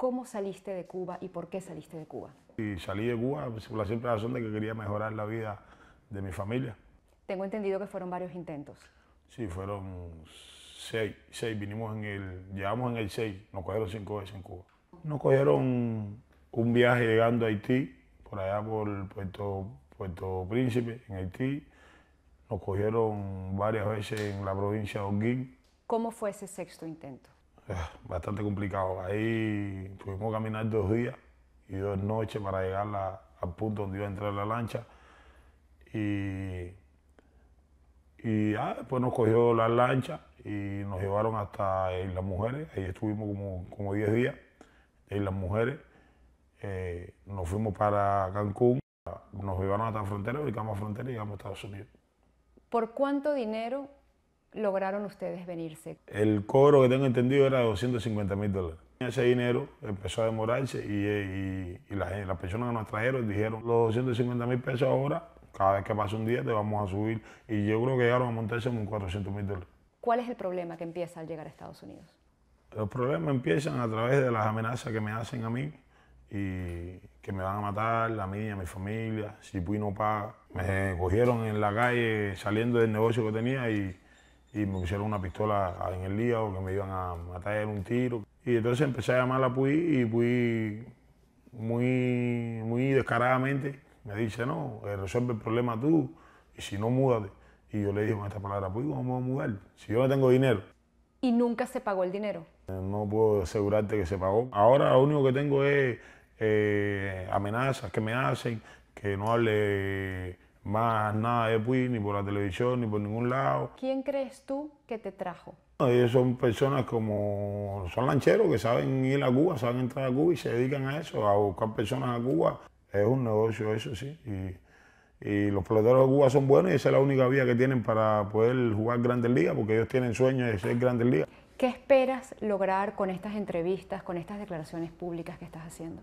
¿Cómo saliste de Cuba y por qué saliste de Cuba? Y salí de Cuba por la simple razón de que quería mejorar la vida de mi familia. Tengo entendido que fueron varios intentos. Sí, fueron seis. seis. Vinimos en el, llegamos en el seis, nos cogieron cinco veces en Cuba. Nos cogieron un viaje llegando a Haití, por allá por Puerto, Puerto Príncipe, en Haití. Nos cogieron varias veces en la provincia de ¿Cómo fue ese sexto intento? bastante complicado. Ahí fuimos que caminar dos días y dos noches para llegar al punto donde iba a entrar la lancha. Y, ah, después nos cogió la lancha y nos llevaron hasta Islas Mujeres. Ahí estuvimos como, como 10 días en Islas Mujeres. Eh, nos fuimos para Cancún, nos llevaron hasta la frontera, ubicamos a frontera y llegamos a Estados Unidos. ¿Por cuánto dinero lograron ustedes venirse? El cobro que tengo entendido era de 250 mil dólares. Ese dinero empezó a demorarse y, eh, las personas que nos trajeron dijeron los 250 mil pesos ahora, cada vez que pase un día te vamos a subir. Y yo creo que llegaron a montarse en 400 mil dólares. ¿Cuál es el problema que empieza al llegar a Estados Unidos? Los problemas empiezan a través de las amenazas que me hacen a mí y que me van a matar, a mí, y a mi familia, si Puy no paga. Me cogieron en la calle saliendo del negocio que tenía y y me pusieron una pistola en el lío que me iban a matar un tiro. Y entonces empecé a llamar a Puy y Puy muy, muy descaradamente me dice, no, eh, resuelve el problema tú y si no, múdate. Y yo le dije con esta palabra, Puy, ¿cómo me voy a mudar? Si yo no tengo dinero. ¿Y nunca se pagó el dinero? Eh, no puedo asegurarte que se pagó. Ahora lo único que tengo es eh, amenazas que me hacen, que no hable más nada de Puy, ni por la televisión, ni por ningún lado. ¿Quién crees tú que te trajo? Ellos son personas como, son lancheros que saben ir a Cuba, saben entrar a Cuba y se dedican a eso, a buscar personas a Cuba. Es un negocio eso, sí. Y, los peloteros de Cuba son buenos y esa es la única vía que tienen para poder jugar Grandes Ligas, porque ellos tienen sueños de ser Grandes Ligas. ¿Qué esperas lograr con estas entrevistas, con estas declaraciones públicas que estás haciendo?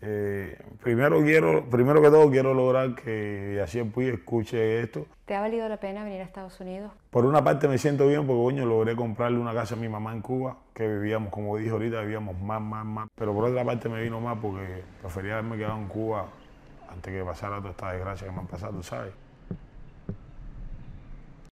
Eh, primero quiero, primero que todo quiero lograr que así Puy escuche esto. ¿Te ha valido la pena venir a Estados Unidos? Por una parte me siento bien porque coño logré comprarle una casa a mi mamá en Cuba, que vivíamos, como dije ahorita, vivíamos más, más, más. Pero por otra parte me vino más porque prefería haberme quedado en Cuba antes que pasara toda esta desgracia que me han pasado, ¿sabes?